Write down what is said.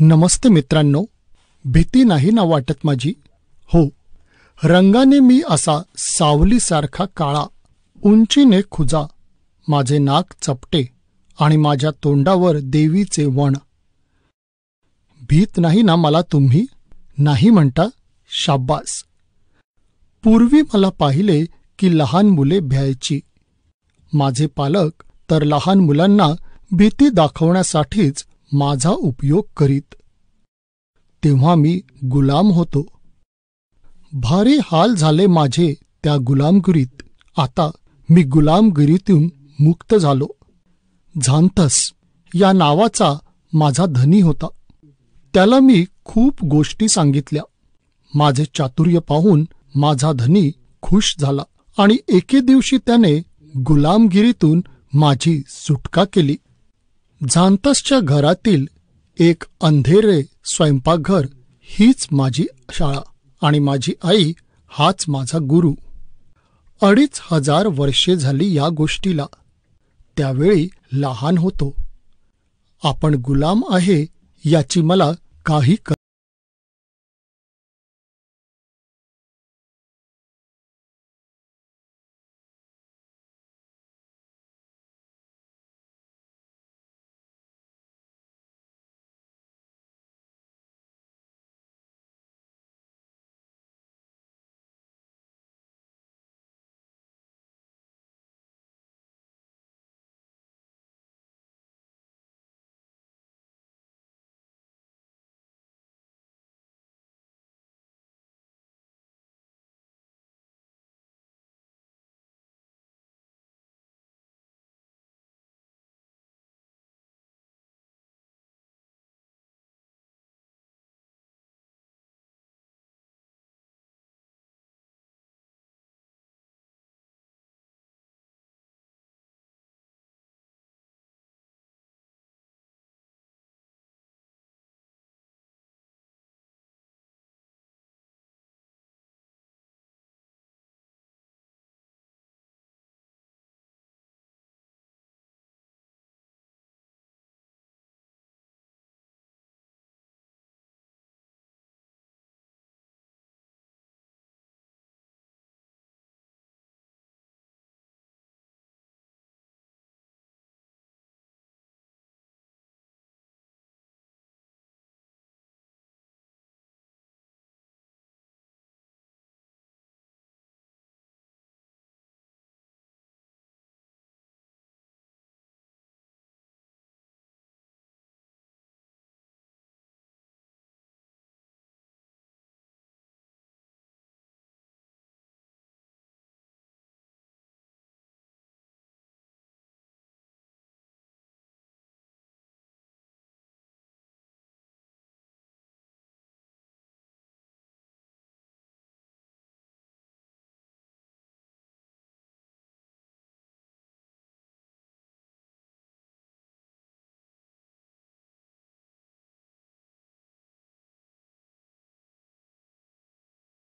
नमस्ते मित्रांनो भीती नाही ना वाटत माझी हो रंगाने मी असा सावलीसारखा काळा उंचीने खुजा माझे नाक चपटे आणि माझ्या तोंडावर देवीचे वण भीत नाही ना मला तुम्ही नाही म्हणता शाब्बास पूर्वी मला पाहिले की लहान मुले भ्यायची माझे पालक तर लहान मुलांना भीती दाखवण्यासाठीच माझा उपयोग करीत तेव्हा मी गुलाम होतो भारी हाल झाले माझे त्या गुलामगिरीत आता मी गुलामगिरीतून मुक्त झालो झांतस या नावाचा माझा धनी होता त्याला मी खूप गोष्टी सांगितल्या माझे चातुर्य पाहून माझा धनी खुश झाला आणि एके दिवशी त्याने गुलामगिरीतून माझी सुटका केली झांतसच्या घरातील एक अंधेरे स्वयंपाकघर हीच माझी शाळा आणि माझी आई हाच माझा गुरु अडीच हजार वर्षे झाली या गोष्टीला त्यावेळी लहान होतो आपण गुलाम आहे याची मला काही